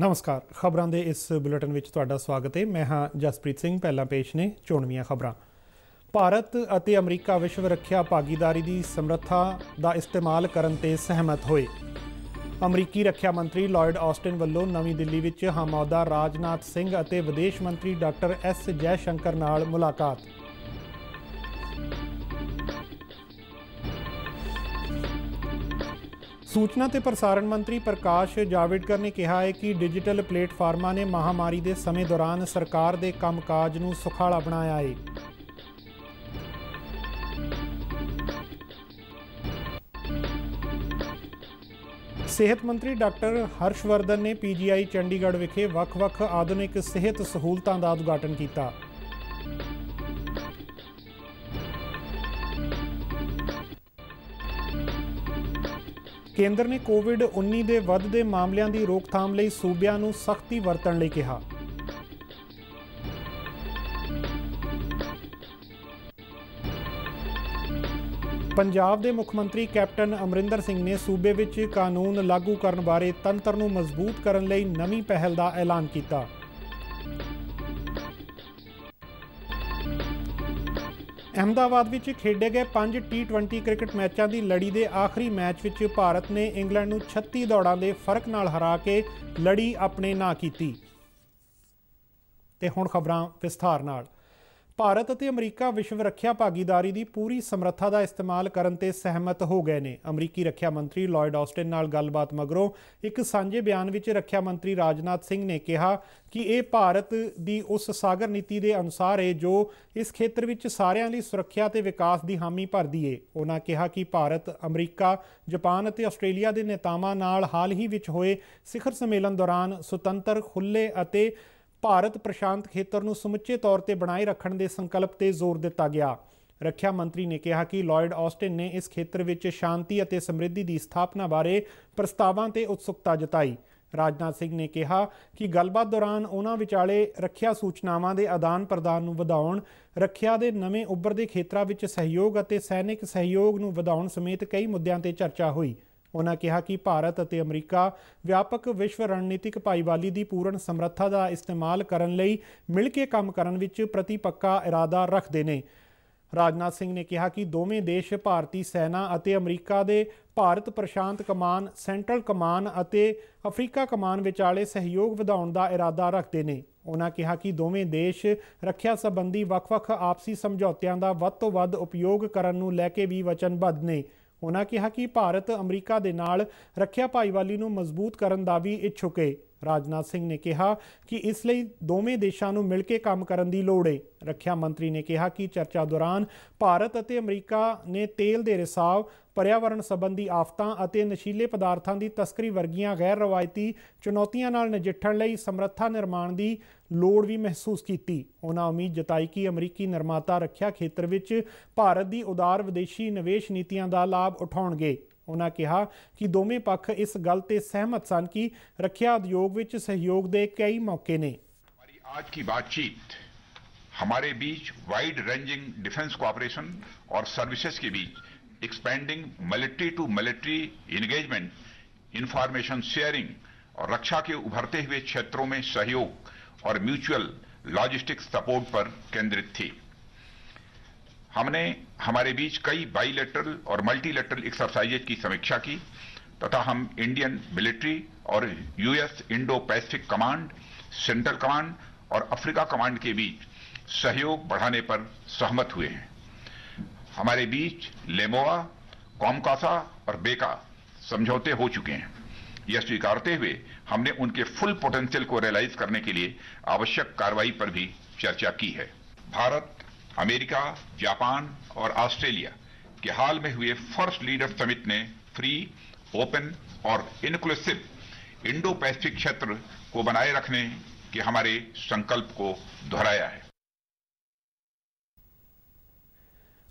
ਨਮਸਕਾਰ ਖਬਰਾਂ ਦੇ ਇਸ ਬੁਲੇਟਿਨ ਵਿੱਚ ਤੁਹਾਡਾ ਸਵਾਗਤ ਹੈ ਮੈਂ ਹਾਂ ਜਸਪ੍ਰੀਤ ਸਿੰਘ ਪਹਿਲਾਂ ਪੇਸ਼ ਨੇ ਚੋਣਵੀਆਂ ਖਬਰਾਂ ਭਾਰਤ ਅਤੇ ਅਮਰੀਕਾ ਵਿਸ਼ਵ ਰੱਖਿਆ ਭਾਗੀਦਾਰੀ ਦੀ ਸਮਰੱਥਾ ਦਾ ਇਸਤੇਮਾਲ ਕਰਨ ਤੇ ਸਹਿਮਤ ਹੋਏ ਅਮਰੀਕੀ ਰੱਖਿਆ ਮੰਤਰੀ ਲਾਇਡ ਆਸਟਿਨ ਵੱਲੋਂ ਨਵੀਂ ਦਿੱਲੀ ਵਿੱਚ ਹਮੌਦਾ ਰਾਜਨਾਥ ਸਿੰਘ ਅਤੇ ਵਿਦੇਸ਼ ਮੰਤਰੀ ਡਾਕਟਰ ਐਸ ਜੈ ਸ਼ੰਕਰ ਨਾਲ ਮੁਲਾਕਾਤ ਸੂਚਨਾ ਤੇ ਪ੍ਰਸਾਰਣ ਮੰਤਰੀ ਪ੍ਰਕਾਸ਼ ਜਾਵੜੇਕਰ ਨੇ ਕਿਹਾ ਹੈ ਕਿ ਡਿਜੀਟਲ ਪਲੇਟਫਾਰਮਾਂ ਨੇ ਮਹਾਮਾਰੀ ਦੇ ਸਮੇਂ ਦੌਰਾਨ ਸਰਕਾਰ ਦੇ ਕੰਮਕਾਜ ਨੂੰ ਸੁਖਾਲਾ ਬਣਾਇਆ ਹੈ। ਸਿਹਤ ਮੰਤਰੀ ਡਾਕਟਰ ਹਰਸ਼ਵਰਧਨ ਨੇ ਪੀਜੀਆਈ ਚੰਡੀਗੜ੍ਹ ਵਿਖੇ ਵੱਖ-ਵੱਖ ਆਧੁਨਿਕ ਸਿਹਤ ਸਹੂਲਤਾਂ ਦਾ ਉਦਘਾਟਨ ਕੀਤਾ। ਕੇਂਦਰ ਨੇ ਕੋਵਿਡ-19 ਦੇ ਵੱਧਦੇ ਮਾਮਲਿਆਂ ਦੀ ਰੋਕਥਾਮ ਲਈ ਸੂਬਿਆਂ ਨੂੰ ਸਖਤੀ ਵਰਤਣ ਲਈ ਕਿਹਾ। ਪੰਜਾਬ ਦੇ ਮੁੱਖ ਮੰਤਰੀ ਕੈਪਟਨ ਅਮਰਿੰਦਰ ਸਿੰਘ ਨੇ ਸੂਬੇ ਵਿੱਚ ਕਾਨੂੰਨ ਲਾਗੂ ਕਰਨ ਬਾਰੇ ਤੰਤਰ ਨੂੰ ਮਜ਼ਬੂਤ ਕਰਨ ਲਈ ਨਵੀਂ ਪਹਿਲ ਦਾ ਐਲਾਨ ਕੀਤਾ। ਅਹਮਦਾਬਾਦ ਵਿੱਚ ਖੇਡੇ ਗਏ 5 T20 ਕ੍ਰਿਕਟ ਮੈਚਾਂ ਦੀ ਲੜੀ ਦੇ ਆਖਰੀ ਮੈਚ ਵਿੱਚ ਭਾਰਤ ਨੇ ਇੰਗਲੈਂਡ ਨੂੰ 36 ਦੌੜਾਂ ਦੇ ਫਰਕ ਨਾਲ ਹਰਾ ਕੇ ਲੜੀ ਆਪਣੇ ਨਾਂ ਕੀਤੀ ਤੇ ਹੁਣ ਖਬਰਾਂ ਵਿਸਥਾਰ ਨਾਲ ਭਾਰਤ ਅਤੇ ਅਮਰੀਕਾ ਵਿਸ਼ਵ ਰੱਖਿਆ ਭਾਗੀਦਾਰੀ ਦੀ ਪੂਰੀ ਸਮਰੱਥਾ ਦਾ ਇਸਤੇਮਾਲ ਕਰਨ ਤੇ ਸਹਿਮਤ ਹੋ ਗਏ ਨੇ ਅਮਰੀਕੀ ਰੱਖਿਆ ਮੰਤਰੀ ਲਾਇਡ ਆਸਟਿਨ ਨਾਲ ਗੱਲਬਾਤ ਮਗਰੋਂ ਇੱਕ ਸਾਂਝੇ ਬਿਆਨ ਵਿੱਚ ਰੱਖਿਆ ਮੰਤਰੀ ਰਾਜਨਾਥ ਸਿੰਘ ਨੇ ਕਿਹਾ ਕਿ ਇਹ ਭਾਰਤ ਦੀ ਉਸ ਸਾਗਰ ਨੀਤੀ ਦੇ ਅਨੁਸਾਰ ਹੈ ਜੋ ਇਸ ਖੇਤਰ ਵਿੱਚ ਸਾਰਿਆਂ ਲਈ ਸੁਰੱਖਿਆ ਤੇ ਵਿਕਾਸ ਦੀ ਹਾਮੀ ਭਰਦੀ ਹੈ ਉਹਨਾਂ ਕਿਹਾ ਕਿ ਭਾਰਤ ਅਮਰੀਕਾ ਜਾਪਾਨ ਅਤੇ ਆਸਟ੍ਰੇਲੀਆ ਦੇ ਨੇਤਾਵਾਂ ਨਾਲ ਹਾਲ ਹੀ ਵਿੱਚ ਹੋਏ ਸਿਖਰ ਸੰਮੇਲਨ ਦੌਰਾਨ ਸੁਤੰਤਰ ਖੁੱਲੇ ਅਤੇ ਭਾਰਤ ਪ੍ਰਸ਼ਾਂਤ ਖੇਤਰ ਨੂੰ ਸਮੁੱਚੇ ਤੌਰ ਤੇ ਬਣਾਈ ਰੱਖਣ ਦੇ ਸੰਕਲਪ ਤੇ ਜ਼ੋਰ ਦਿੱਤਾ ਗਿਆ ਰੱਖਿਆ ਮੰਤਰੀ ਨੇ ਕਿਹਾ ਕਿ ਲਾਇਡ ਆਸਟਿਨ ਨੇ ਇਸ ਖੇਤਰ ਵਿੱਚ ਸ਼ਾਂਤੀ ਅਤੇ ਸਮ੍ਰਿੱਧੀ ਦੀ ਸਥਾਪਨਾ ਬਾਰੇ ਪ੍ਰਸਤਾਵਾਂ ਤੇ ਉਤਸੁਕਤਾ ਜਤਾਈ ਰਾਜਨਾਥ ਸਿੰਘ ਨੇ ਕਿਹਾ ਕਿ ਗੱਲਬਾਤ ਦੌਰਾਨ ਉਹਨਾਂ ਵਿਚਾਲੇ ਰੱਖਿਆ ਸੂਚਨਾਵਾਂ ਦੇ ਆਦਾਨ-ਪ੍ਰਦਾਨ ਨੂੰ ਵਧਾਉਣ, ਰੱਖਿਆ ਦੇ ਨਵੇਂ ਉੱਭਰਦੇ ਖੇਤਰਾਂ ਵਿੱਚ ਸਹਿਯੋਗ ਅਤੇ ਸੈਨਿਕ ਸਹਿਯੋਗ ਨੂੰ ਵਧਾਉਣ ਸਮੇਤ ਕਈ ਮੁੱਦਿਆਂ ਤੇ ਚਰਚਾ ਹੋਈ। ਉਹਨਾਂ ਕਿਹਾ ਕਿ ਭਾਰਤ ਅਤੇ ਅਮਰੀਕਾ ਵਿਆਪਕ ਵਿਸ਼ਵ ਰਣਨੀਤਿਕ ਭਾਈਵਾਲੀ ਦੀ ਪੂਰਨ ਸਮਰੱਥਾ ਦਾ ਇਸਤੇਮਾਲ ਕਰਨ ਲਈ ਮਿਲ ਕੇ ਕੰਮ ਕਰਨ ਵਿੱਚ ਪ੍ਰਤੀਪੱਕਾ ਇਰਾਦਾ ਰੱਖਦੇ ਨੇ ਰਾਜਨਾਥ ਸਿੰਘ ਨੇ ਕਿਹਾ ਕਿ ਦੋਵੇਂ ਦੇਸ਼ ਭਾਰਤੀ ਸੈਨਾ ਅਤੇ ਅਮਰੀਕਾ ਦੇ ਭਾਰਤ ਪ੍ਰਸ਼ਾਂਤ ਕਮਾਨ ਸੈਂਟਰਲ ਕਮਾਨ ਅਤੇ ਅਫਰੀਕਾ ਕਮਾਨ ਵਿਚਾਲੇ ਸਹਿਯੋਗ ਵਧਾਉਣ ਦਾ ਇਰਾਦਾ ਰੱਖਦੇ ਨੇ ਉਹਨਾਂ ਕਿਹਾ ਕਿ ਦੋਵੇਂ ਦੇਸ਼ ਰੱਖਿਆ ਸੰਬੰਧੀ ਵੱਖ-ਵੱਖ ਆਪਸੀ ਸਮਝੌਤਿਆਂ ਦਾ ਵੱਧ ਤੋਂ ਵੱਧ ਉਪਯੋਗ ਕਰਨ ਨੂੰ ਲੈ ਕੇ ਵੀ ਵਚਨਬੱਧ ਨੇ ਉਹਨਾਂ ਕਿਹਾ ਕਿ ਭਾਰਤ ਅਮਰੀਕਾ ਦੇ ਨਾਲ ਰੱਖਿਆ ਭਾਈਵਾਲੀ ਨੂੰ ਮਜ਼ਬੂਤ ਕਰਨ ਦਾ ਵੀ ਇੱਛੁਕ ਹੈ ਰਾਜਨਾਥ ਸਿੰਘ ਨੇ ਕਿਹਾ ਕਿ ਇਸ ਲਈ ਦੋਵੇਂ ਦੇਸ਼ਾਂ ਨੂੰ ਮਿਲ ਕੇ ਕੰਮ ਕਰਨ ਦੀ ਲੋੜ ਹੈ ਰੱਖਿਆ ਮੰਤਰੀ ਨੇ ਕਿਹਾ ਕਿ ਚਰਚਾ ਦੌਰਾਨ ਭਾਰਤ ਅਤੇ ਅਮਰੀਕਾ ਨੇ ਤੇਲ ਦੇ ਰਿਸਾਵ ਪਰਿਆਵਰਣ ਸੰਬੰਧੀ ਆਫਤਾਂ ਅਤੇ ਨਸ਼ੀਲੇ ਪਦਾਰਥਾਂ ਦੀ ਤਸਕਰੀ ਵਰਗੀਆਂ ਗੈਰ ਰਵਾਇਤੀ ਚੁਣੌਤੀਆਂ ਨਾਲ ਨਜਿੱਠਣ ਲਈ ਸਮਰੱਥਾ ਨਿਰਮਾਣ ਦੀ ਲੋੜ ਵੀ ਮਹਿਸੂਸ ਕੀਤੀ ਉਹਨਾਂ ਉਮੀਦ ਜਤਾਈ ਕਿ ਅਮਰੀਕੀ ਨਿਰਮਾਤਾ ਰੱਖਿਆ ਖੇਤਰ ਵਿੱਚ ਭਾਰਤ ਦੀ ਉਦਾਰ ਵਿਦੇਸ਼ੀ ਨਿਵੇਸ਼ ਨੀਤੀਆਂ ਦਾ ਲਾਭ ਉਠਾਉਣਗੇ उन्होंने कहा ਕਿ ਦੋਵੇਂ पक्ष इस ਗੱਲ ਤੇ ਸਹਿਮਤ ਸਨ ਕਿ ਰੱਖਿਆ ਉਦਯੋਗ ਵਿੱਚ ਸਹਿਯੋਗ ਦੇ ਕਈ ਮੌਕੇ ਨੇ ਹਮਾਰੀ हमारे बीच वाइड रेंजिंग डिफेंस कोऑपरेशन और सर्विसेज के बीच expanding military to military engagement information sharing और रक्षा के उभरते हुए क्षेत्रों में सहयोग और म्यूचुअल लॉजिस्टिक सपोर्ट पर केंद्रित थी हमने हमारे बीच कई बाइलेटरल और मल्टीलेटरल एक्सरसाइजेज की समीक्षा की तथा हम इंडियन मिलिट्री और US Indo Pacific command central command और अफ्रीका कमांड के बीच सहयोग बढ़ाने पर सहमत हुए हैं हमारे बीच लेमोआ कॉमकासा और बेका समझौते हो चुके हैं यह स्वीकारते हुए हमने उनके फुल पोटेंशियल को रियलाइज करने के लिए आवश्यक कार्रवाई पर भी चर्चा की है भारत अमेरिका जापान और ऑस्ट्रेलिया के हाल में हुए फर्स्ट लीडर समिट ने फ्री ओपन और इनक्लूसिव इंडो पैसिफिक क्षेत्र को बनाए रखने के हमारे संकल्प को दोहराया है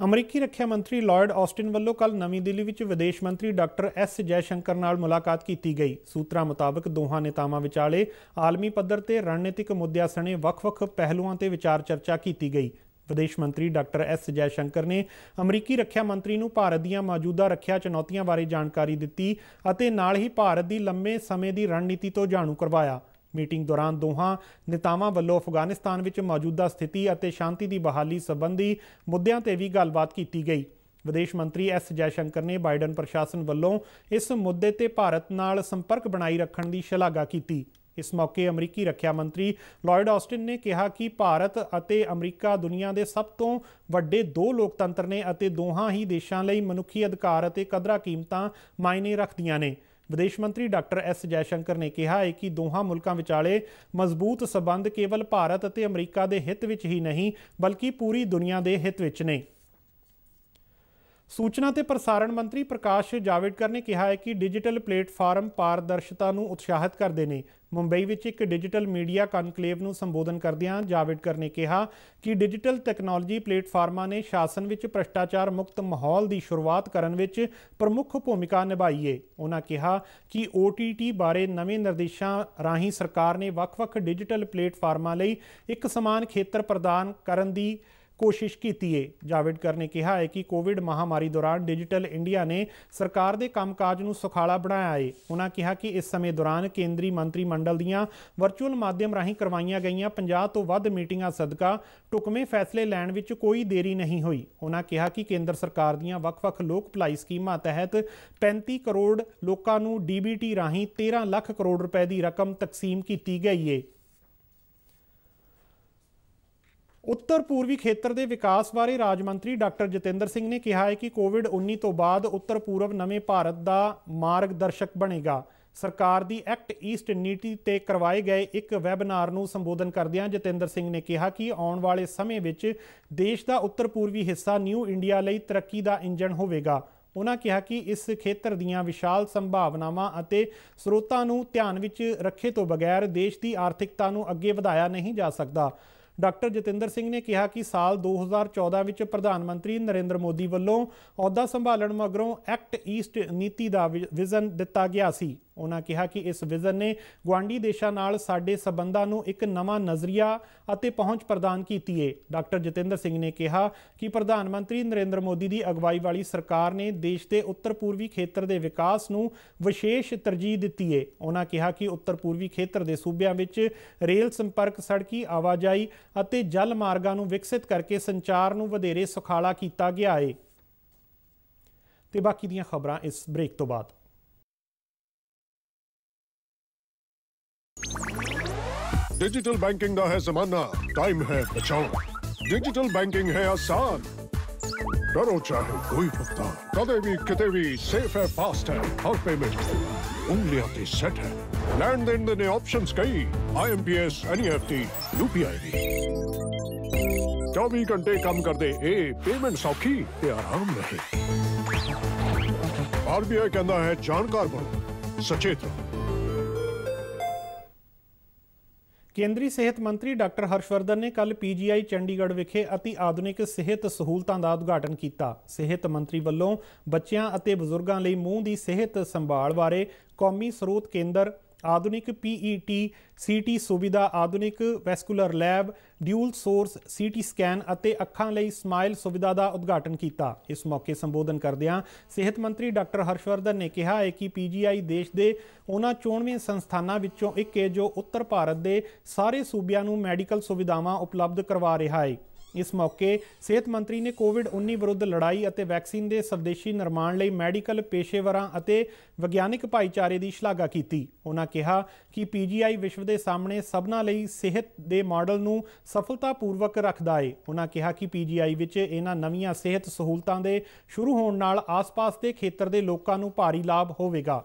ਅਮਰੀਕੀ ਰੱਖਿਆ ਮੰਤਰੀ ਲਾਇਡ ਆਸਟਿਨ ਵੱਲੋਂ ਕੱਲ ਨਵੀਂ ਦਿੱਲੀ ਵਿੱਚ ਵਿਦੇਸ਼ ਮੰਤਰੀ ਡਾਕਟਰ ਐਸ ਜੈਸ਼ੰਕਰ ਨਾਲ ਮੁਲਾਕਾਤ ਕੀਤੀ ਗਈ ਸੂਤਰਾਂ ਮੁਤਾਬਕ ਦੋਹਾਂ ਨੇਤਾਵਾਂ ਵਿਚਾਲੇ ਆਲਮੀ ਪੱਧਰ ਤੇ ਰਣਨੀਤਿਕ ਮੁੱਦਿਆਂ ਸਣੇ ਵੱਖ-ਵੱਖ ਪਹਿਲੂਆਂ ਤੇ ਵਿਚਾਰ ਚਰਚਾ ਕੀਤੀ ਗਈ ਵਿਦੇਸ਼ ਮੰਤਰੀ ਡਾਕਟਰ ਐਸ ਜੈ ਸ਼ੰਕਰ ਨੇ ਅਮਰੀਕੀ ਰੱਖਿਆ ਮੰਤਰੀ ਨੂੰ ਭਾਰਤ ਦੀਆਂ ਮੌਜੂਦਾ ਰੱਖਿਆ ਚੁਣੌਤੀਆਂ ਬਾਰੇ ਜਾਣਕਾਰੀ ਦਿੱਤੀ ਅਤੇ ਨਾਲ ਹੀ ਭਾਰਤ ਦੀ ਲੰਮੇ ਸਮੇਂ ਦੀ ਰਣਨੀਤੀ ਤੋਂ ਜਾਣੂ ਕਰਵਾਇਆ ਮੀਟਿੰਗ ਦੌਰਾਨ ਦੋਹਾਂ ਨੇਤਾਵਾਂ ਵੱਲੋਂ ਅਫਗਾਨਿਸਤਾਨ ਵਿੱਚ ਮੌਜੂਦਾ ਸਥਿਤੀ ਅਤੇ ਸ਼ਾਂਤੀ ਦੀ ਬਹਾਲੀ ਸੰਬੰਧੀ ਮੁੱਦਿਆਂ ਤੇ ਵੀ ਗੱਲਬਾਤ ਕੀਤੀ ਗਈ ਵਿਦੇਸ਼ ਮੰਤਰੀ ਐਸ ਜੈ ਸ਼ੰਕਰ ਨੇ ਬਾਈਡਨ ਪ੍ਰਸ਼ਾਸਨ ਵੱਲੋਂ ਇਸ ਮੁੱਦੇ ਤੇ ਭਾਰਤ ਨਾਲ ਸੰਪਰਕ ਬਣਾਈ ਰੱਖਣ ਦੀ ਸ਼ਲਾਘਾ ਕੀਤੀ ਇਸ ਮੌਕੇ ਅਮਰੀਕੀ ਰੱਖਿਆ ਮੰਤਰੀ ਲਾਇਡ ਆਸਟਿਨ ਨੇ ਕਿਹਾ ਕਿ ਭਾਰਤ ਅਤੇ ਅਮਰੀਕਾ ਦੁਨੀਆ ਦੇ ਸਭ ਤੋਂ ਵੱਡੇ ਦੋ ਲੋਕਤੰਤਰ ਨੇ ਅਤੇ ਦੋਹਾਂ ਹੀ ਦੇਸ਼ਾਂ ਲਈ ਮਨੁੱਖੀ ਅਧਿਕਾਰ ਅਤੇ ਕਦਰਾਂ ਕੀਮਤਾਂ ਮਾਇਨੇ ਰੱਖਦੀਆਂ ਨੇ ਵਿਦੇਸ਼ ਮੰਤਰੀ ਡਾਕਟਰ ਐਸ ਜੈਸ਼ੰਕਰ ਨੇ ਕਿਹਾ ਹੈ ਕਿ ਦੋਹਾਂ ਮੁਲਕਾਂ ਵਿਚਾਲੇ ਮਜ਼ਬੂਤ ਸਬੰਧ ਕੇਵਲ ਭਾਰਤ ਅਤੇ ਅਮਰੀਕਾ ਦੇ ਹਿੱਤ ਵਿੱਚ ਹੀ ਨਹੀਂ ਬਲਕਿ ਪੂਰੀ ਦੁਨੀਆ ਦੇ ਹਿੱਤ ਵਿੱਚ ਨੇ ਸੂਚਨਾ ਤੇ ਪ੍ਰਸਾਰਣ ਮੰਤਰੀ ਪ੍ਰਕਾਸ਼ ਜਾਵੜੇਕਰ ਨੇ ਕਿਹਾ ਹੈ ਕਿ ਡਿਜੀਟਲ ਪਲੇਟਫਾਰਮ ਪਾਰਦਰਸ਼ਤਾ ਨੂੰ ਉਤਸ਼ਾਹਿਤ ਕਰਦੇ ਨੇ ਮੁੰਬਈ ਵਿੱਚ ਇੱਕ ਡਿਜੀਟਲ ਮੀਡੀਆ ਕਨਕਲੇਵ ਨੂੰ ਸੰਬੋਧਨ ਕਰਦਿਆਂ ਜਾਵੜਕਰ ਨੇ ਕਿਹਾ ਕਿ ਡਿਜੀਟਲ ਟੈਕਨੋਲੋਜੀ ਪਲੇਟਫਾਰਮਾਂ ਨੇ ਸ਼ਾਸਨ ਵਿੱਚ ਭ੍ਰਿਸ਼ਟਾਚਾਰ ਮੁਕਤ ਮਾਹੌਲ ਦੀ ਸ਼ੁਰੂਆਤ ਕਰਨ ਵਿੱਚ ਪ੍ਰਮੁੱਖ ਭੂਮਿਕਾ ਨਿਭਾਈ ਏ ਉਹਨਾਂ ਕਿਹਾ ਕਿ OTT ਬਾਰੇ ਨਵੇਂ ਨਿਰਦੇਸ਼ਾਂ ਰਾਹੀਂ ਸਰਕਾਰ ਨੇ ਵੱਖ-ਵੱਖ ਡਿਜੀਟਲ ਪਲੇਟਫਾਰਮਾਂ ਲਈ ਇੱਕ ਸਮਾਨ ਖੇਤਰ ਪ੍ਰਦਾਨ ਕਰਨ ਦੀ ਕੋਸ਼ਿਸ਼ ਕੀਤੀ ਹੈ ਜਾਵੜਕਰ ਨੇ ਕਿਹਾ ਹੈ ਕਿ ਕੋਵਿਡ ਮਹਾਮਾਰੀ ਦੌਰਾਨ ਡਿਜੀਟਲ ਇੰਡੀਆ ਨੇ ਸਰਕਾਰ ਦੇ ਕੰਮਕਾਜ ਨੂੰ ਸੁਖਾਲਾ ਬਣਾਇਆ ਹੈ ਉਹਨਾਂ ਕਿਹਾ ਕਿ ਇਸ ਸਮੇਂ ਦੌਰਾਨ ਕੇਂਦਰੀ ਮੰਤਰੀ ਮੰਡਲ ਦੀਆਂ ਵਰਚੁਅਲ ਮਾਧਿਅਮ ਰਾਹੀਂ ਕਰਵਾਈਆਂ ਗਈਆਂ 50 ਤੋਂ ਵੱਧ ਮੀਟਿੰਗਾਂ ਸਦਕਾ ਟੁਕਮੇ ਫੈਸਲੇ ਲੈਣ ਵਿੱਚ ਕੋਈ ਦੇਰੀ ਨਹੀਂ ਹੋਈ ਉਹਨਾਂ ਕਿਹਾ ਕਿ ਕੇਂਦਰ ਸਰਕਾਰ ਦੀਆਂ ਵੱਖ-ਵੱਖ ਲੋਕ ਭਲਾਈ ਸਕੀਮਾਂ ਤਹਿਤ 35 ਕਰੋੜ ਲੋਕਾਂ ਨੂੰ ਡੀਬੀਟੀ ਰਾਹੀਂ 13 ਲੱਖ ਕਰੋੜ ਰੁਪਏ ਦੀ ਰਕਮ ਤਕਸੀਮ ਕੀਤੀ ਗਈ ਹੈ ਉੱਤਰ ਪੂਰਬੀ ਖੇਤਰ ਦੇ ਵਿਕਾਸ ਬਾਰੇ ਰਾਜ ਮੰਤਰੀ ਡਾਕਟਰ ਜਤਿੰਦਰ ਸਿੰਘ ਨੇ ਕਿਹਾ ਹੈ ਕਿ ਕੋਵਿਡ-19 ਤੋਂ ਬਾਅਦ ਉੱਤਰ ਪੂਰਬ ਨਵੇਂ ਭਾਰਤ ਦਾ ਮਾਰਗਦਰਸ਼ਕ ਬਣੇਗਾ ਸਰਕਾਰ ਦੀ ਐਕਟ ਈਸਟ ਨੀਤੀ ਤੇ ਕਰਵਾਏ ਗਏ ਇੱਕ ਵੈਬਿਨਾਰ ਨੂੰ ਸੰਬੋਧਨ ਕਰਦਿਆਂ ਜਤਿੰਦਰ ਸਿੰਘ ਨੇ ਕਿਹਾ ਕਿ ਆਉਣ ਵਾਲੇ ਸਮੇਂ ਵਿੱਚ ਦੇਸ਼ ਦਾ ਉੱਤਰ ਪੂਰਬੀ ਹਿੱਸਾ ਨਿਊ ਇੰਡੀਆ ਲਈ ਤਰੱਕੀ ਦਾ ਇੰਜਣ ਹੋਵੇਗਾ ਉਹਨਾਂ ਕਿਹਾ ਕਿ ਇਸ ਖੇਤਰ ਦੀਆਂ ਵਿਸ਼ਾਲ ਸੰਭਾਵਨਾਵਾਂ ਅਤੇ ਸਰੋਤਾਂ ਨੂੰ ਧਿਆਨ ਵਿੱਚ ਰੱਖੇ ਤੋਂ ਬਗੈਰ ਦੇਸ਼ ਦੀ ਆਰਥਿਕਤਾ ਨੂੰ ਅੱਗੇ ਵਧਾਇਆ ਨਹੀਂ ਜਾ ਸਕਦਾ ਡਾਕਟਰ ਜਤਿੰਦਰ ਸਿੰਘ ਨੇ ਕਿਹਾ ਕਿ ਸਾਲ 2014 ਵਿੱਚ ਪ੍ਰਧਾਨ ਮੰਤਰੀ ਨਰਿੰਦਰ ਮੋਦੀ ਵੱਲੋਂ ਅਹੁਦਾ ਸੰਭਾਲਣ ਮਗਰੋਂ ਐਕਟ ਈਸਟ ਨੀਤੀ ਦਾ ਵਿਜ਼ਨ ਦਿੱਤਾ ਗਿਆ ਸੀ ਉਹਨਾਂ ਕਿਹਾ ਕਿ ਇਸ ਵਿਜ਼ਨ ਨੇ ਗਵਾਂਡੀ ਦੇਸ਼ਾਂ ਨਾਲ ਸਾਡੇ ਸਬੰਧਾਂ ਨੂੰ ਇੱਕ ਨਵਾਂ ਨਜ਼ਰੀਆ ਅਤੇ ਪਹੁੰਚ ਪ੍ਰਦਾਨ ਕੀਤੀ ਹੈ ਡਾਕਟਰ ਜਤਿੰਦਰ ਸਿੰਘ ਨੇ ਕਿਹਾ ਕਿ ਪ੍ਰਧਾਨ ਮੰਤਰੀ ਨਰਿੰਦਰ ਮੋਦੀ ਦੀ ਅਗਵਾਈ ਵਾਲੀ ਸਰਕਾਰ ਨੇ ਦੇਸ਼ ਦੇ ਉੱਤਰ ਪੂਰਬੀ ਖੇਤਰ ਦੇ ਵਿਕਾਸ ਨੂੰ ਵਿਸ਼ੇਸ਼ ਤਰਜੀਹ ਦਿੱਤੀ ਹੈ ਉਹਨਾਂ ਕਿਹਾ ਕਿ ਉੱਤਰ ਪੂਰਬੀ ਖੇਤਰ ਦੇ ਸੂਬਿਆਂ ਵਿੱਚ ਰੇਲ ਸੰਪਰਕ ਸੜਕੀ ਆਵਾਜਾਈ ਅਤੇ ਜਲ ਮਾਰਗਾਂ ਨੂੰ ਵਿਕਸਿਤ ਕਰਕੇ ਸੰਚਾਰ ਨੂੰ ਵਧੇਰੇ ਸੁਖਾਲਾ ਕੀਤਾ ਗਿਆ ਹੈ ਤੇ ਬਾਕੀ ਦੀਆਂ ਖਬਰਾਂ ਇਸ ਬ੍ਰੇਕ ਤੋਂ ਬਾਅਦ डिजिटल बैंकिंग का है जमाना टाइम है बचाओ डिजिटल बैंकिंग है आसान करो चाहे कोई भुगतान कदे भी कितने भी सेफ है फास्ट है हर पेमेंट उंगलियां ते तो सेट है लैंड देन देने ऑप्शन कई I M P S N E F T U P I चौबीस घंटे काम कर दे ए पेमेंट सौखी ते आराम रहे आरबीआई कहना है जानकार बनो सचेत रहो ਕੇਂਦਰੀ ਸਿਹਤ ਮੰਤਰੀ ਡਾਕਟਰ ਹਰਸ਼ਵਰਧਨ ਨੇ ਕੱਲ ਪੀਜੀਆਈ ਚੰਡੀਗੜ੍ਹ ਵਿਖੇ ਅਤੀ ਆਧੁਨਿਕ ਸਿਹਤ ਸਹੂਲਤਾਂ ਦਾ ਉਦਘਾਟਨ ਕੀਤਾ ਸਿਹਤ ਮੰਤਰੀ ਵੱਲੋਂ ਬੱਚਿਆਂ ਅਤੇ ਬਜ਼ੁਰਗਾਂ ਲਈ ਮੂੰਹ ਦੀ ਸਿਹਤ ਸੰਭਾਲ ਬਾਰੇ ਕੌਮੀ ਸਰੋਤ ਕੇਂਦਰ ਆਧੁਨਿਕ PET CT ਸੁਵਿਧਾ ਆਧੁਨਿਕ vascular lab dual source CT scan ਅਤੇ ਅੱਖਾਂ ਲਈ ਸਮਾਈਲ ਸੁਵਿਧਾ ਦਾ ਉਦਘਾਟਨ ਕੀਤਾ ਇਸ ਮੌਕੇ ਸੰਬੋਧਨ ਕਰਦਿਆਂ ਸਿਹਤ ਮੰਤਰੀ ਡਾਕਟਰ ਹਰਸ਼ਵਰਧਨ ਨੇ ਕਿਹਾ ਹੈ ਕਿ PGI ਦੇਸ਼ ਦੇ ਉਹਨਾਂ 94 ਸੰਸਥਾਨਾਂ ਵਿੱਚੋਂ ਇੱਕ ਹੈ ਜੋ ਉੱਤਰ ਭਾਰਤ ਦੇ ਸਾਰੇ ਸੂਬਿਆਂ ਨੂੰ ਮੈਡੀਕਲ ਸੁਵਿਧਾਵਾਂ ਉਪਲਬਧ ਕਰਵਾ ਰਿਹਾ ਹੈ ਇਸ ਮੌਕੇ ਸਿਹਤ ਮੰਤਰੀ ਨੇ ਕੋਵਿਡ-19 ਵਿਰੁੱਧ ਲੜਾਈ ਅਤੇ ਵੈਕਸੀਨ ਦੇ ਸਵਦੇਸ਼ੀ ਨਿਰਮਾਣ ਲਈ ਮੈਡੀਕਲ ਪੇਸ਼ੇਵਰਾਂ ਅਤੇ ਵਿਗਿਆਨਿਕ ਭਾਈਚਾਰੇ ਦੀ ਸ਼ਲਾਘਾ ਕੀਤੀ ਉਹਨਾਂ ਕਿਹਾ ਕਿ ਪੀਜੀਆਈ ਵਿਸ਼ਵ ਦੇ ਸਾਹਮਣੇ ਸਭਨਾ ਲਈ ਸਿਹਤ ਦੇ ਮਾਡਲ ਨੂੰ ਸਫਲਤਾਪੂਰਵਕ ਰੱਖਦਾ ਏ ਉਹਨਾਂ ਕਿਹਾ ਕਿ ਪੀਜੀਆਈ ਵਿੱਚ ਇਹਨਾਂ ਨਵੀਆਂ ਸਿਹਤ ਸਹੂਲਤਾਂ ਦੇ ਸ਼ੁਰੂ ਹੋਣ ਨਾਲ ਆਸ-ਪਾਸ ਦੇ ਖੇਤਰ ਦੇ ਲੋਕਾਂ ਨੂੰ ਭਾਰੀ ਲਾਭ ਹੋਵੇਗਾ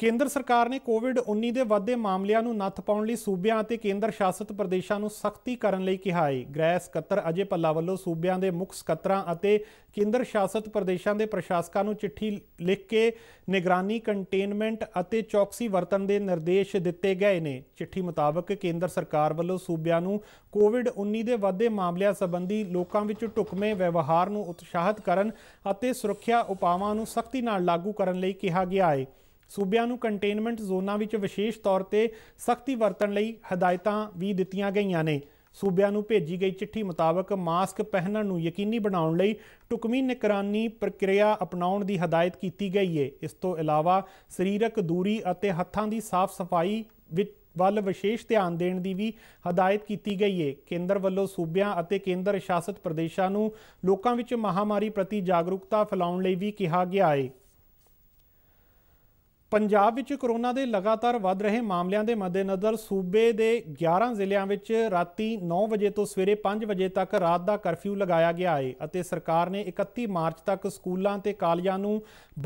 ਕੇਂਦਰ ਸਰਕਾਰ ਨੇ ਕੋਵਿਡ-19 ਦੇ ਵੱਧਦੇ ਮਾਮਲਿਆਂ ਨੂੰ ਨੱਥ ਪਾਉਣ ਲਈ ਸੂਬਿਆਂ ਅਤੇ ਕੇਂਦਰ ਸ਼ਾਸਿਤ ਪ੍ਰਦੇਸ਼ਾਂ ਨੂੰ ਸਖਤੀ ਕਰਨ ਲਈ ਕਿਹਾ ਹੈ। ਗ੍ਰਹਿ ਸਕੱਤਰ ਅਜੇ ਪੱਲਾ ਵੱਲੋਂ ਸੂਬਿਆਂ ਦੇ ਮੁੱਖ ਸਕੱਤਰਾਂ ਅਤੇ ਕੇਂਦਰ ਸ਼ਾਸਿਤ ਪ੍ਰਦੇਸ਼ਾਂ ਦੇ ਪ੍ਰਸ਼ਾਸਕਾਂ ਨੂੰ ਚਿੱਠੀ ਲਿਖ ਕੇ ਨਿਗਰਾਨੀ ਕੰਟੇਨਮੈਂਟ ਅਤੇ ਚੌਕਸੀ ਵਰਤਣ ਦੇ ਨਿਰਦੇਸ਼ ਦਿੱਤੇ ਗਏ ਨੇ। ਚਿੱਠੀ ਮੁਤਾਬਕ ਕੇਂਦਰ ਸਰਕਾਰ ਵੱਲੋਂ ਸੂਬਿਆਂ ਨੂੰ ਕੋਵਿਡ-19 ਦੇ ਵੱਧਦੇ ਮਾਮਲਿਆਂ ਸੰਬੰਧੀ ਲੋਕਾਂ ਵਿੱਚ ਢੁਕਵੇਂ ਵਿਵਹਾਰ ਨੂੰ ਉਤਸ਼ਾਹਿਤ ਕਰਨ ਅਤੇ ਸੁਰੱਖਿਆ ਉਪਾਵਾਂ ਨੂੰ ਸਖਤੀ ਨਾਲ ਲਾਗੂ ਕਰਨ ਲਈ ਕਿਹਾ ਗਿਆ ਹੈ। ਸੂਬਿਆਂ ਨੂੰ ਕੰਟੇਨਮੈਂਟ ਜ਼ੋਨਾਂ ਵਿੱਚ ਵਿਸ਼ੇਸ਼ ਤੌਰ ਤੇ ਸਖਤੀ ਵਰਤਣ ਲਈ ਹਦਾਇਤਾਂ ਵੀ ਦਿੱਤੀਆਂ ਗਈਆਂ ਨੇ ਸੂਬਿਆਂ ਨੂੰ ਭੇਜੀ ਗਈ ਚਿੱਠੀ ਮੁਤਾਬਕ ਮਾਸਕ ਪਹਿਨਣ ਨੂੰ ਯਕੀਨੀ ਬਣਾਉਣ ਲਈ ਟੁਕਮੀ ਨਿਗਰਾਨੀ ਪ੍ਰਕਿਰਿਆ ਅਪਣਾਉਣ ਦੀ ਹਦਾਇਤ ਕੀਤੀ ਗਈ ਹੈ ਇਸ ਤੋਂ ਇਲਾਵਾ ਸਰੀਰਕ ਦੂਰੀ ਅਤੇ ਹੱਥਾਂ ਦੀ ਸਾਫ਼ ਸਫਾਈ ਵਿੱਚ ਵੱਲ ਵਿਸ਼ੇਸ਼ ਧਿਆਨ ਦੇਣ ਦੀ ਵੀ ਹਦਾਇਤ ਕੀਤੀ ਗਈ ਹੈ ਕੇਂਦਰ ਵੱਲੋਂ ਸੂਬਿਆਂ ਅਤੇ ਕੇਂਦਰ ਸ਼ਾਸਿਤ ਪ੍ਰਦੇਸ਼ਾਂ ਨੂੰ ਲੋਕਾਂ ਵਿੱਚ ਮਹਾਮਾਰੀ ਪ੍ਰਤੀ ਜਾਗਰੂਕਤਾ ਫੈਲਾਉਣ ਲਈ ਵੀ ਕਿਹਾ ਗਿਆ ਹੈ ਪੰਜਾਬ ਵਿੱਚ ਕਰੋਨਾ ਦੇ ਲਗਾਤਾਰ ਵੱਧ ਰਹੇ ਮਾਮਲਿਆਂ ਦੇ ਮੱਦੇਨਜ਼ਰ ਸੂਬੇ ਦੇ 11 ਜ਼ਿਲ੍ਹਿਆਂ ਵਿੱਚ ਰਾਤੀ 9 ਵਜੇ ਤੋਂ ਸਵੇਰੇ 5 ਵਜੇ ਤੱਕ ਰਾਤ ਦਾ ਕਰਫਿਊ ਲਗਾਇਆ ਗਿਆ ਹੈ ਅਤੇ ਸਰਕਾਰ ਨੇ 31 ਮਾਰਚ ਤੱਕ ਸਕੂਲਾਂ ਤੇ ਕਾਲਜਾਂ ਨੂੰ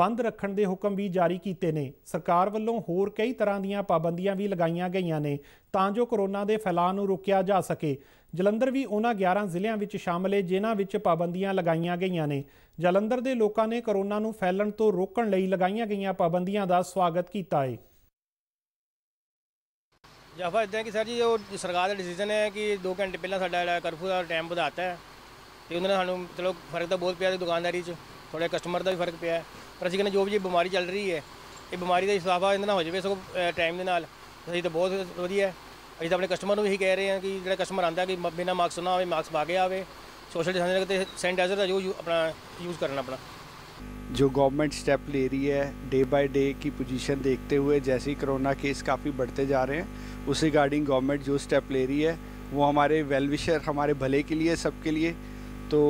ਬੰਦ ਰੱਖਣ ਦੇ ਹੁਕਮ ਵੀ ਜਾਰੀ ਕੀਤੇ ਨੇ ਸਰਕਾਰ ਵੱਲੋਂ ਹੋਰ ਕਈ ਤਰ੍ਹਾਂ ਦੀਆਂ ਪਾਬੰਦੀਆਂ ਵੀ ਲਗਾਈਆਂ ਗਈਆਂ ਨੇ ਤਾਂ ਜੋ ਕਰੋਨਾ ਦੇ ਫੈਲਾਅ ਨੂੰ ਰੋਕਿਆ ਜਾ ਸਕੇ ਜਲੰਧਰ ਵੀ ਉਹਨਾਂ 11 ਜ਼ਿਲ੍ਹਿਆਂ ਵਿੱਚ ਸ਼ਾਮਲ ਹੈ ਜਿਨ੍ਹਾਂ ਵਿੱਚ ਪਾਬੰਦੀਆਂ ਲਗਾਈਆਂ ਗਈਆਂ ਨੇ ਜਲੰਧਰ ਦੇ ਲੋਕਾਂ ਨੇ ਕਰੋਨਾ ਨੂੰ ਫੈਲਣ ਤੋਂ ਰੋਕਣ ਲਈ ਲਗਾਈਆਂ ਗਈਆਂ ਪਾਬੰਦੀਆਂ ਦਾ ਸਵਾਗਤ ਕੀਤਾ ਹੈ ਜਾਫਾ ਇਦਾਂ ਕਿ ਸਰ ਜੀ ਉਹ ਸਰਕਾਰ ਦਾ ਡਿਸੀਜਨ ਹੈ ਕਿ 2 ਘੰਟੇ ਪਹਿਲਾਂ ਸਾਡਾ ਜਿਹੜਾ ਕਰਫਿਊ ਦਾ ਟਾਈਮ ਵਧਾਤਾ ਹੈ ਤੇ ਉਹਨਾਂ ਨੇ ਸਾਨੂੰ ਚਲੋ ਫਰਕ ਤਾਂ ਬਹੁਤ ਪਿਆ ਤੇ ਦੁਕਾਨਦਾਰੀ 'ਚ ਥੋੜੇ ਕਸਟਮਰ ਦਾ ਵੀ ਫਰਕ ਪਿਆ ਪਰ ਅਸੀਂ ਕਹਿੰਦੇ ਜੋ ਵੀ ਬਿਮਾਰੀ ਚੱਲ ਰਹੀ ਹੈ ਇਹ ਬਿਮਾਰੀ ਦਾ ਇਸਲਾਫਾ ਇਹਨਾਂ ਨਾਲ ਹੋ ਜਾਵੇ ਸਗੋਂ ਟਾਈਮ ਦੇ ਨਾਲ ਅਸੀਂ ਤਾਂ ਬਹੁਤ ਵਧੀਆ ਅਸੀਂ ਤਾਂ ਆਪਣੇ ਕਸਟਮਰ ਨੂੰ ਇਹੀ ਕਹਿ ਰਹੇ ਹਾਂ ਕਿ ਜਿਹੜਾ ਕਸਟਮਰ ਆਂਦਾ ਕਿ ਬਿਨਾਂ ਮਾਸਕ ਨਾ ਆਵੇ ਮਾਸਕ ਪਾ ਕੇ ਆਵੇ ਸੋਸ਼ਲ ਡਿਸਟੈਂਸਿੰਗ ਤੇ ਸੈਨੀਟਾਈਜ਼ਰ ਦਾ ਜੋ ਆਪਣਾ यूज़ करना अपना जो गवर्नमेंट स्टेप ले रही है डे बाय डे की पोजीशन देखते हुए जैसे ही कोरोना केस काफ़ी बढ़ते जा रहे हैं उस रिगार्डिंग गवर्नमेंट जो स्टेप ले रही है वो हमारे वेलविशर हमारे भले के लिए सबके लिए तो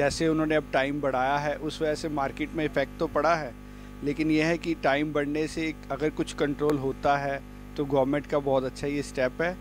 जैसे उन्होंने अब टाइम बढ़ाया है उस वजह से मार्केट में इफ़ेक्ट तो पड़ा है लेकिन यह है कि टाइम बढ़ने से अगर कुछ कंट्रोल होता है तो गवर्नमेंट का बहुत अच्छा ये स्टेप है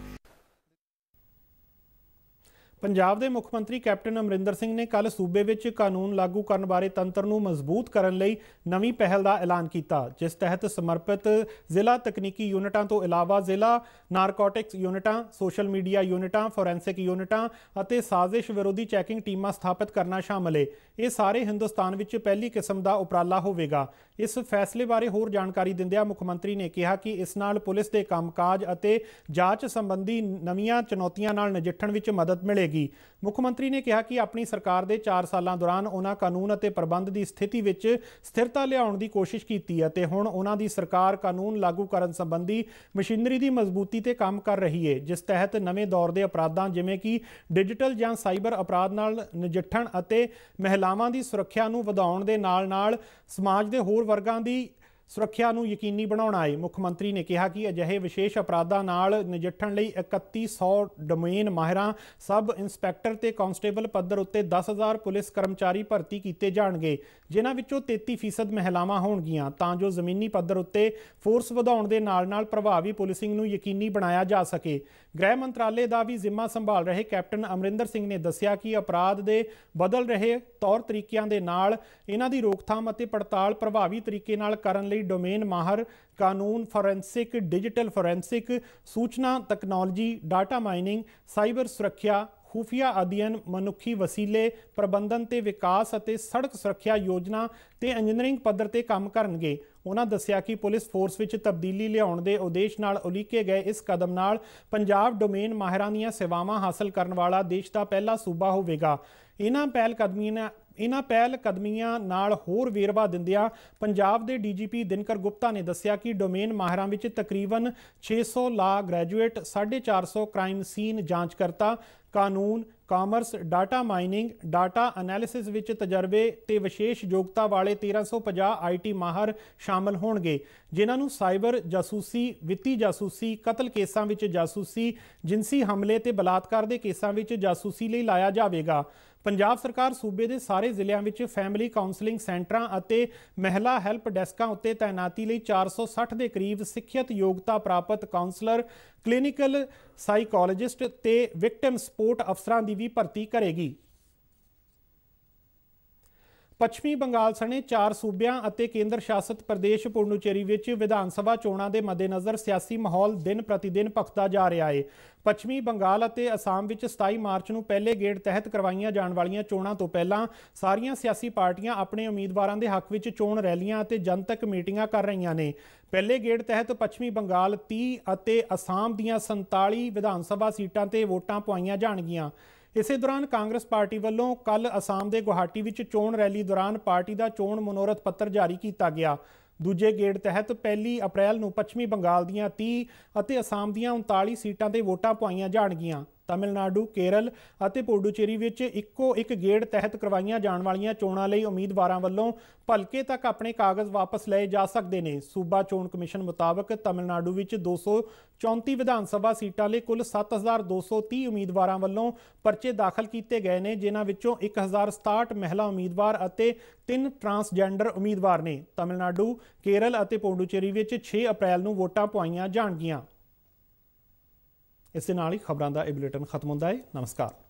ਪੰਜਾਬ ਦੇ ਮੁੱਖ ਮੰਤਰੀ ਕੈਪਟਨ ਅਮਰਿੰਦਰ ਸਿੰਘ ਨੇ ਕੱਲ ਸੂਬੇ ਵਿੱਚ ਕਾਨੂੰਨ ਲਾਗੂ ਕਰਨ ਬਾਰੇ ਤੰਤਰ ਨੂੰ ਮਜ਼ਬੂਤ ਕਰਨ ਲਈ ਨਵੀਂ ਪਹਿਲ ਦਾ ਐਲਾਨ ਕੀਤਾ ਜਿਸ ਤਹਿਤ ਸਮਰਪਿਤ ਜ਼ਿਲ੍ਹਾ ਤਕਨੀਕੀ ਯੂਨਿਟਾਂ ਤੋਂ ਇਲਾਵਾ ਜ਼ਿਲ੍ਹਾ ਨਾਰਕੋਟਿਕਸ ਯੂਨਿਟਾਂ ਸੋਸ਼ਲ ਮੀਡੀਆ ਯੂਨਿਟਾਂ ਫੋਰੈਂਸਿਕ ਯੂਨਿਟਾਂ ਅਤੇ ਸਾਜ਼ਿਸ਼ ਵਿਰੋਧੀ ਚੈਕਿੰਗ ਟੀਮਾਂ ਸਥਾਪਿਤ ਕਰਨਾ ਸ਼ਾਮਲ ਹੈ ਇਹ ਸਾਰੇ ਹਿੰਦੁਸਤਾਨ ਵਿੱਚ ਪਹਿਲੀ ਕਿਸਮ ਦਾ ਉਪਰਾਲਾ ਹੋਵੇਗਾ ਇਸ ਫੈਸਲੇ ਬਾਰੇ ਹੋਰ ਜਾਣਕਾਰੀ ਦਿੰਦਿਆਂ ਮੁੱਖ ਮੰਤਰੀ ਨੇ ਕਿਹਾ ਕਿ ਇਸ ਨਾਲ ਪੁਲਿਸ ਦੇ ਕੰਮਕਾਜ ਅਤੇ ਜਾਂਚ ਸੰਬੰਧੀ ਨਵੀਆਂ ਚੁਣੌਤੀਆਂ ਨਾਲ ਨਜਿੱਠਣ ਵਿੱਚ ਮਦਦ ਮਿਲੇ ਵਧੇਗੀ ਮੁੱਖ ਮੰਤਰੀ ਨੇ ਕਿਹਾ ਕਿ ਆਪਣੀ ਸਰਕਾਰ ਦੇ 4 ਸਾਲਾਂ ਦੌਰਾਨ ਉਹਨਾਂ ਕਾਨੂੰਨ ਅਤੇ ਪ੍ਰਬੰਧ ਦੀ ਸਥਿਤੀ ਵਿੱਚ ਸਥਿਰਤਾ ਲਿਆਉਣ ਦੀ ਕੋਸ਼ਿਸ਼ ਕੀਤੀ ਅਤੇ ਹੁਣ ਉਹਨਾਂ ਦੀ ਸਰਕਾਰ ਕਾਨੂੰਨ ਲਾਗੂ ਕਰਨ ਸੰਬੰਧੀ ਮਸ਼ੀਨਰੀ ਦੀ ਮਜ਼ਬੂਤੀ ਤੇ ਕੰਮ ਕਰ ਰਹੀ ਹੈ ਜਿਸ ਤਹਿਤ ਨਵੇਂ ਦੌਰ ਦੇ ਅਪਰਾਧਾਂ ਜਿਵੇਂ ਕਿ ਡਿਜੀਟਲ ਜਾਂ ਸਾਈਬਰ ਅਪਰਾਧ ਨਾਲ ਨਜਿੱਠਣ ਅਤੇ ਮਹਿਲਾਵਾਂ ਦੀ ਸੁਰੱਖਿਆ ਨੂੰ ਵਧਾਉਣ ਦੇ ਨਾਲ-ਨਾਲ ਸਮਾਜ ਦੇ ਹੋਰ ਵਰਗਾਂ ਦੀ ਸੁਰੱਖਿਆ ਨੂੰ ਯਕੀਨੀ ਬਣਾਉਣਾ ਹੈ ਮੁੱਖ ਮੰਤਰੀ ਨੇ ਕਿਹਾ ਕਿ ਅਜਿਹੇ ਵਿਸ਼ੇਸ਼ ਅਪਰਾਧਾਂ ਨਾਲ ਨਜਿੱਠਣ ਲਈ 3100 ਡੋਮੇਨ ਮਾਹਿਰਾਂ ਸਬ ਇੰਸਪੈਕਟਰ ਤੇ ਕਾਂਸਟੇਬਲ ਪੱਧਰ ਉੱਤੇ 10000 ਪੁਲਿਸ ਕਰਮਚਾਰੀ ਭਰਤੀ ਕੀਤੇ ਜਾਣਗੇ ਜਿਨ੍ਹਾਂ ਵਿੱਚੋਂ 33% ਮਹਿਲਾਵਾਂ ਹੋਣਗੀਆਂ ਤਾਂ ਜੋ ਜ਼ਮੀਨੀ ਪੱਧਰ ਉੱਤੇ ਫੋਰਸ ਵਧਾਉਣ ਦੇ ਨਾਲ-ਨਾਲ ਪ੍ਰਭਾਵੀ ਪੁਲਿਸਿੰਗ ਨੂੰ ਯਕੀਨੀ ਬਣਾਇਆ ਜਾ ਸਕੇ ਗ੍ਰਹਿ ਮੰਤਰਾਲੇ ਦਾ ਵੀ ਜ਼ਿੰਮਾ ਸੰਭਾਲ ਰਹੇ ਕੈਪਟਨ ਅਮਰਿੰਦਰ ਸਿੰਘ ਨੇ ਦੱਸਿਆ ਕਿ ਅਪਰਾਧ ਦੇ ਬਦਲ ਰਹੇ ਤੌਰ ਤਰੀਕਿਆਂ ਦੇ ਨਾਲ ਇਹਨਾਂ ਦੀ ਰੋਕਥਾਮ ਅਤੇ ਪੜਤਾਲ ਪ੍ਰਭਾਵੀ ਤਰੀਕੇ ਨਾਲ ਕਰਨ ਲਈ ਡੋਮੇਨ ਮਾਹਰ ਕਾਨੂੰਨ ਫੋਰੈਂਸਿਕ ਡਿਜੀਟਲ ਫੋਰੈਂਸਿਕ ਸੂਚਨਾ ਟੈਕਨੋਲੋਜੀ ਡਾਟਾ ਮਾਈਨਿੰਗ ਸਾਈਬਰ ਸੁਰੱਖਿਆ ਖੂਫੀਆ ਅਧਿਐਨ ਮਨੁੱਖੀ ਵਸੀਲੇ ਪ੍ਰਬੰਧਨ ਤੇ ਵਿਕਾਸ ਅਤੇ ਸੜਕ ਸੁਰੱਖਿਆ ਯੋਜਨਾ ਤੇ ਇੰਜੀਨੀਅਰਿੰਗ ਪੱਧਰ ਤੇ ਕੰਮ ਕਰਨਗੇ ਉਹਨਾਂ ਦੱਸਿਆ ਕਿ ਪੁਲਿਸ ਫੋਰਸ ਵਿੱਚ ਤਬਦੀਲੀ ਲਿਆਉਣ ਦੇ ਉਦੇਸ਼ ਨਾਲ ਉਲੀਕੇ ਗਏ ਇਸ ਕਦਮ ਨਾਲ ਪੰਜਾਬ ਡੋਮੇਨ ਮਾਹਿਰਾਂ ਦੀਆਂ ਸੇਵਾਵਾਂ ਹਾਸਲ ਕਰਨ ਵਾਲਾ ਦੇਸ਼ ਦਾ ਪਹਿਲਾ ਸੂਬਾ ਹੋਵੇਗਾ ਇਹਨਾਂ ਪਹਿਲ ਕਦਮੀਆਂ ਇਹਨਾਂ ਪਹਿਲ ਕਦਮੀਆਂ ਨਾਲ ਹੋਰ ਵੇਰਵਾ ਦਿੰਦਿਆਂ ਪੰਜਾਬ ਦੇ ਡੀਜੀਪੀ ਦਿਨਕਰ ਗੁਪਤਾ ਨੇ ਦੱਸਿਆ ਕਿ ਡੋਮੇਨ ਮਾਹਿਰਾਂ ਵਿੱਚ ਤਕਰੀਬਨ 600 ਲਾ ਗ੍ਰੈਜੂਏਟ 450 ਕ੍ਰਾਈਮ ਸੀਨ ਜਾਂਚਕਰਤਾ ਕਾਨੂੰਨ commerce data mining data analysis ਵਿੱਚ ਤਜਰਬੇ ਤੇ ਵਿਸ਼ੇਸ਼ ਯੋਗਤਾ ਵਾਲੇ 1350 ਆਈਟੀ ਮਾਹਰ ਸ਼ਾਮਲ ਹੋਣਗੇ ਜਿਨ੍ਹਾਂ ਨੂੰ ਸਾਈਬਰ ਜਾਸੂਸੀ ਵਿੱਤੀ ਜਾਸੂਸੀ ਕਤਲ ਕੇਸਾਂ ਵਿੱਚ ਜਾਸੂਸੀ ਜਿੰਸੀ ਹਮਲੇ ਤੇ ਬਲਾਤਕਾਰ ਦੇ ਕੇਸਾਂ ਵਿੱਚ ਜਾਸੂਸੀ ਲਈ ਲਾਇਆ ਜਾਵੇਗਾ ਪੰਜਾਬ ਸਰਕਾਰ ਸੂਬੇ ਦੇ ਸਾਰੇ ਜ਼ਿਲ੍ਹਿਆਂ ਵਿੱਚ ਫੈਮਿਲੀ ਕਾਉਂਸਲਿੰਗ ਸੈਂਟਰਾਂ ਅਤੇ ਮਹਿਲਾ ਹੈਲਪ ਡੈਸਕਾਂ ਉੱਤੇ ਤਾਇਨਾਤੀ ਲਈ 460 ਦੇ ਕਰੀਬ ਸਿੱਖਿਅਤ ਯੋਗਤਾ ਪ੍ਰਾਪਤ ਕਾਉਂਸਲਰ ਕਲੀਨਿਕਲ ਸਾਈਕੋਲੋਜਿਸਟ ਤੇ ਵਿਕਟਿਮ ਸਪੋਰਟ ਅਫਸਰਾਂ ਦੀ ਵੀ ਭਰਤੀ ਕਰੇਗੀ ਪੱਛਮੀ ਬੰਗਾਲ ਸਣੇ ਚਾਰ ਸੂਬਿਆਂ ਅਤੇ ਕੇਂਦਰ ਸ਼ਾਸਿਤ ਪ੍ਰਦੇਸ਼ ਪੁਡੂਚੇਰੀ ਵਿੱਚ ਵਿਧਾਨ ਸਭਾ ਚੋਣਾਂ ਦੇ ਮੱਦੇਨਜ਼ਰ ਸਿਆਸੀ ਮਾਹੌਲ ਦਿਨ ਪ੍ਰਤੀਦਿਨ ਪਖਤਾ ਜਾ ਰਿਹਾ ਹੈ ਪੱਛਮੀ ਬੰਗਾਲ ਅਤੇ ਅਸਾਮ ਵਿੱਚ 27 ਮਾਰਚ ਨੂੰ ਪਹਿਲੇ ਗੇੜ ਤਹਿਤ ਕਰਵਾਈਆਂ ਜਾਣ ਵਾਲੀਆਂ ਚੋਣਾਂ ਤੋਂ ਪਹਿਲਾਂ ਸਾਰੀਆਂ ਸਿਆਸੀ ਪਾਰਟੀਆਂ ਆਪਣੇ ਉਮੀਦਵਾਰਾਂ ਦੇ ਹੱਕ ਵਿੱਚ ਚੋਣ ਰੈਲੀਆਂ ਅਤੇ ਜਨਤਕ ਮੀਟਿੰਗਾਂ ਕਰ ਰਹੀਆਂ ਨੇ ਪਹਿਲੇ ਗੇੜ ਤਹਿਤ ਪੱਛਮੀ ਬੰਗਾਲ 30 ਅਤੇ ਅਸਾਮ ਦੀਆਂ 47 ਵਿਧਾਨ ਸਭਾ ਸੀਟਾਂ ਤੇ ਵੋਟਾਂ ਪਵਾਈਆਂ ਜਾਣਗੀਆਂ ਇਸੇ ਦੌਰਾਨ ਕਾਂਗਰਸ ਪਾਰਟੀ ਵੱਲੋਂ ਕੱਲ ਅਸਾਮ ਦੇ ਗੁਹਾਟੀ ਵਿੱਚ ਚੋਣ ਰੈਲੀ ਦੌਰਾਨ ਪਾਰਟੀ ਦਾ ਚੋਣ ਮਨੋਰਥ ਪੱਤਰ ਜਾਰੀ ਕੀਤਾ ਗਿਆ ਦੂਜੇ ਗੇੜ ਤਹਿਤ ਪਹਿਲੀ ਅਪ੍ਰੈਲ ਨੂੰ ਪੱਛਮੀ ਬੰਗਾਲ ਦੀਆਂ 30 ਅਤੇ ਅਸਾਮ ਦੀਆਂ 39 ਸੀਟਾਂ ਤੇ ਵੋਟਾਂ ਪਾਈਆਂ ਜਾਣਗੀਆਂ ਤਾਮਿਲਨਾਡੂ ਕੇਰਲ ਅਤੇ ਪੋਡੂਚੇਰੀ ਵਿੱਚ ਇੱਕੋ ਇੱਕ ਗੇੜ ਤਹਿਤ ਕਰਵਾਈਆਂ ਜਾਣ ਵਾਲੀਆਂ ਚੋਣਾਂ ਲਈ ਉਮੀਦਵਾਰਾਂ ਵੱਲੋਂ ਭਲਕੇ ਤੱਕ ਆਪਣੇ ਕਾਗਜ਼ ਵਾਪਸ ਲਏ ਜਾ ਸਕਦੇ ਨੇ ਸੂਬਾ ਚੋਣ ਕਮਿਸ਼ਨ ਮੁਤਾਬਕ ਤਾਮਿਲਨਾਡੂ ਵਿੱਚ 234 ਵਿਧਾਨ ਸਭਾ ਸੀਟਾਂ ਲਈ ਕੁੱਲ 7230 ਉਮੀਦਵਾਰਾਂ ਵੱਲੋਂ ਪਰਚੇ ਦਾਖਲ ਕੀਤੇ ਗਏ ਨੇ ਜਿਨ੍ਹਾਂ ਵਿੱਚੋਂ 1067 ਮਹਿਲਾ ਉਮੀਦਵਾਰ ਅਤੇ 3 ਟਰਾਂਸਜੈਂਡਰ ਉਮੀਦਵਾਰ ਨੇ ਤਾਮਿਲਨਾਡੂ ਕੇਰਲ ਅਤੇ ਪੋਂਡੂਚੇਰੀ ਵਿੱਚ 6 ਅਪ੍ਰੈਲ ਨੂੰ ਵੋਟਾਂ ਪਵਾਈਆਂ ਜਾਣਗੀਆਂ ਇਸ ਦੇ ਨਾਲ ਹੀ ਖਬਰਾਂ ਦਾ ਇਹ ਬੁਲੇਟਿਨ ਖਤਮ ਹੁੰਦਾ ਹੈ ਨਮਸਕਾਰ